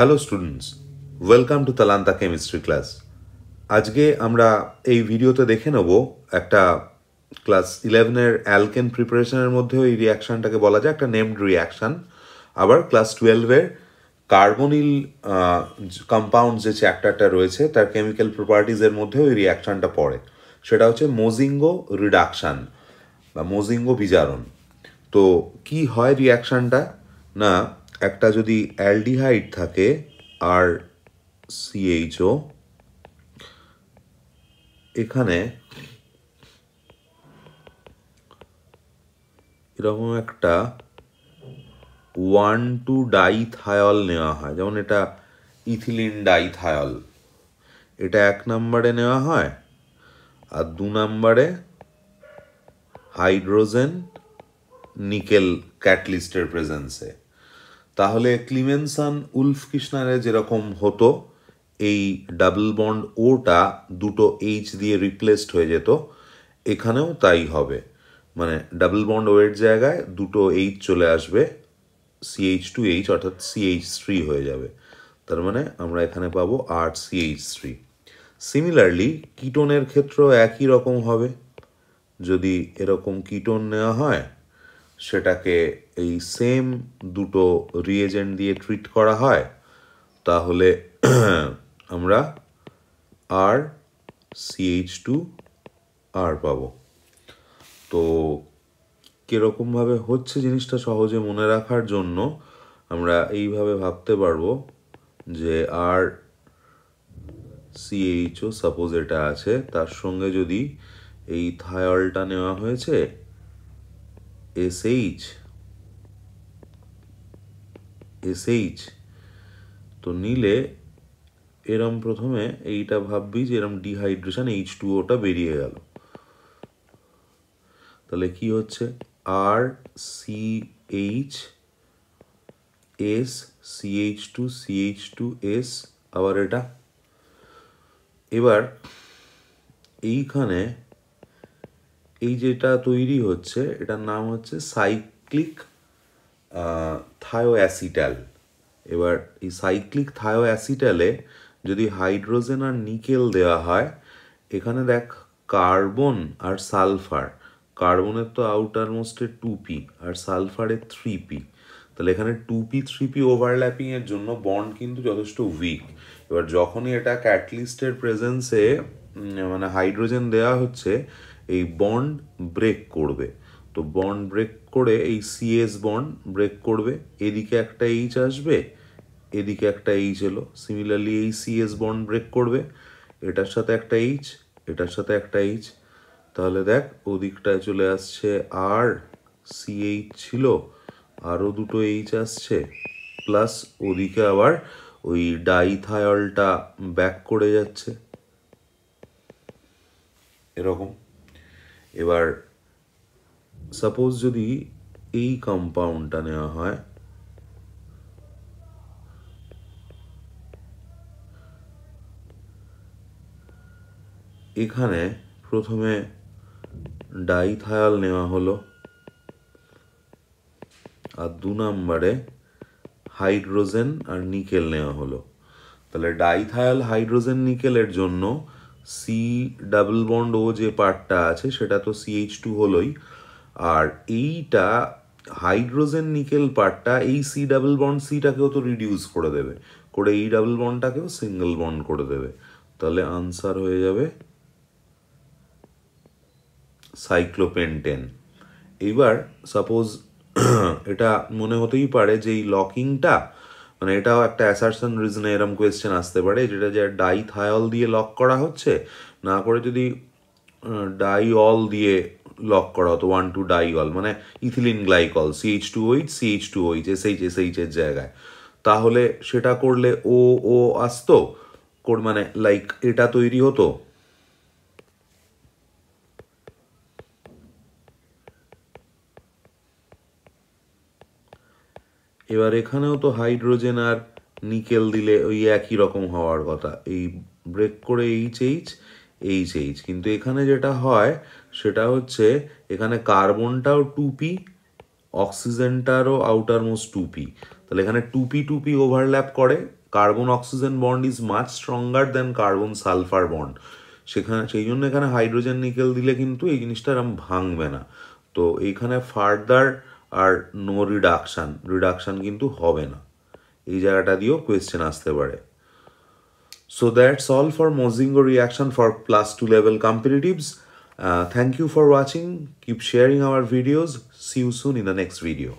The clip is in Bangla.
হ্যালো স্টুডেন্টস ওয়েলকাম টু তালান্তা কেমিস্ট্রি ক্লাস আজকে আমরা এই ভিডিওতে দেখে নেব একটা ক্লাস ইলেভেনের অ্যালকেন প্রিপারেশনের মধ্যেও ওই রিয়াকশানটাকে বলা যায় একটা নেমড রিয়াকশান আবার ক্লাস টুয়েলভের কার্বনিল কম্পাউন্ড যে চ্যাপ্টারটা রয়েছে তার কেমিক্যাল প্রপার্টিজের মধ্যেও ওই রিয়াকশানটা পড়ে সেটা হচ্ছে মোজিঙ্গো রিডাকশান বা মোজিঙ্গো বিজারণ তো কি হয় রিয়াকশানটা না একটা যদি অ্যালডিহাইড থাকে আর সিএইচও এখানে এরকম একটা ওয়ান টু ডাইথায়ল নেওয়া হয় যেমন এটা ইথিলিন ডাইথায়ল এটা এক নম্বরে নেওয়া হয় আর দু নম্বরে হাইড্রোজেন নিকেল ক্যাটলিস্টের প্রেজেন্সে তাহলে ক্লিমেনসান উলফ কৃষ্ণারে যেরকম হতো এই ডাবল বন্ড ওটা দুটো এইচ দিয়ে রিপ্লেসড হয়ে যেত এখানেও তাই হবে মানে ডাবল বন্ড ওয়ের জায়গায় দুটো এইচ চলে আসবে সিএইচ টু এইচ অর্থাৎ সিএইচ থ্রি হয়ে যাবে তার মানে আমরা এখানে পাবো আর সিএইচ থ্রি সিমিলারলি কিটোনের ক্ষেত্রেও একই রকম হবে যদি এরকম কিটোন নেওয়া হয় সেটাকে এই সেম দুটো রিয়েজেন্ট দিয়ে ট্রিট করা হয় তাহলে আমরা আর সিএইচ টু আর পাবো তো কীরকমভাবে হচ্ছে জিনিসটা সহজে মনে রাখার জন্য আমরা এইভাবে ভাবতে পারবো যে আর সিএইচও সাপোজ এটা আছে তার সঙ্গে যদি এই থায়লটা নেওয়া হয়েছে এসএইচ এসএইচ তো নিলে এরম প্রথমে এইটা ভাববি যে এরম ডিহাইড্রেশন এইচ টু ওটা বেরিয়ে গেল তাহলে কি হচ্ছে R C H S C H two C H two S আবার এটা এবার এইখানে এই যেটা তৈরি হচ্ছে এটার নাম হচ্ছে সাইক্লিক থায়োঅ্যাসিটাল এবার এই সাইক্লিক থায়োঅ্যাসিটালে যদি হাইড্রোজেন আর নিকেল দেওয়া হয় এখানে দেখ কার্বন আর সালফার কার্বনের তো আউটার মোস্টে টু পি আর সালফারের থ্রি পি তাহলে এখানে টু পি থ্রি পি ওভারল্যাপিংয়ের জন্য বন্ড কিন্তু যথেষ্ট উইক এবার যখনই এটা ক্যাটলিস্টের প্রেজেন্সে মানে হাইড্রোজেন দেওয়া হচ্ছে এই বন্ড ব্রেক করবে তো বন্ড ব্রেক করে এই সিএস বন্ড ব্রেক করবে এদিকে একটা এইচ আসবে এদিকে একটা এইচ এলো সিমিলারলি এই সিএস বন্ড ব্রেক করবে এটার সাথে একটা এইচ এটার সাথে একটা এইচ তাহলে দেখ ওদিকটায় চলে আসছে আর সিএইচ ছিল আরও দুটো এইচ আসছে প্লাস ওদিকে আবার ওই ডাইথায়লটা ব্যাক করে যাচ্ছে এরকম এবার সাপোজ যদি এই কম্পাউন্ডটা নেওয়া হয় এখানে প্রথমে ডাইথায়াল নেওয়া হলো আর দু নাম্বারে হাইড্রোজেন আর নিকেল নেওয়া হলো তাহলে ডাইথায়াল হাইড্রোজেন নিকেলের জন্য সি ডাবল বন্ড ও যে পার্টটা আছে সেটা তো সিএইচ টু হলোই আর এইটা হাইড্রোজেন নিকেল পার্টটা এই সি ডাবল বন্ড সিটাকেও তো রিডিউস করে দেবে করে এই ডাবল বন্ডটাকেও সিঙ্গেল বন্ড করে দেবে তাহলে আনসার হয়ে যাবে সাইক্লোপেন্টেন এইবার সাপোজ এটা মনে হতেই পারে যে এই লকিংটা মানে এটাও একটা অ্যাসারসন রিজনে এরম কোয়েশ্চেন আসতে পারে যেটা যে ডাই দিয়ে লক করা হচ্ছে না করে যদি ডাই অল দিয়ে লক করা হতো ওয়ান টু ডাইঅল মানে ethylene glycol CH two OH CH two OH S H S H এর জায়গায় তাহলে সেটা করলে ও ও আসতো মানে লাইক এটা তৈরি হতো এবার এখানেও তো হাইড্রোজেন আর নিকেল দিলে ওই একই রকম হওয়ার কথা এই ব্রেক করে এইচ এইচ এইচ এইচ কিন্তু এখানে যেটা হয় সেটা হচ্ছে এখানে কার্বনটাও টু পি অক্সিজেনটারও আউটার মোস্ট টু পি তাহলে এখানে two p two p overlap করে carbon oxygen bond is much stronger than carbon sulphur bond সেখানে সেই জন্য এখানে হাইড্রোজেন নিকেল দিলে কিন্তু এই জিনিসটা এরম ভাঙবে না তো এইখানে ফার্দার আর নো রিডাকশান রিডাকশান কিন্তু হবে না এই জায়গাটা দিয়েও কোয়েশ্চেন আসতে পারে So that's all for Mozingo reaction for plus 2 level competitives. Uh, thank you for watching. Keep sharing our videos. See you soon in the next video.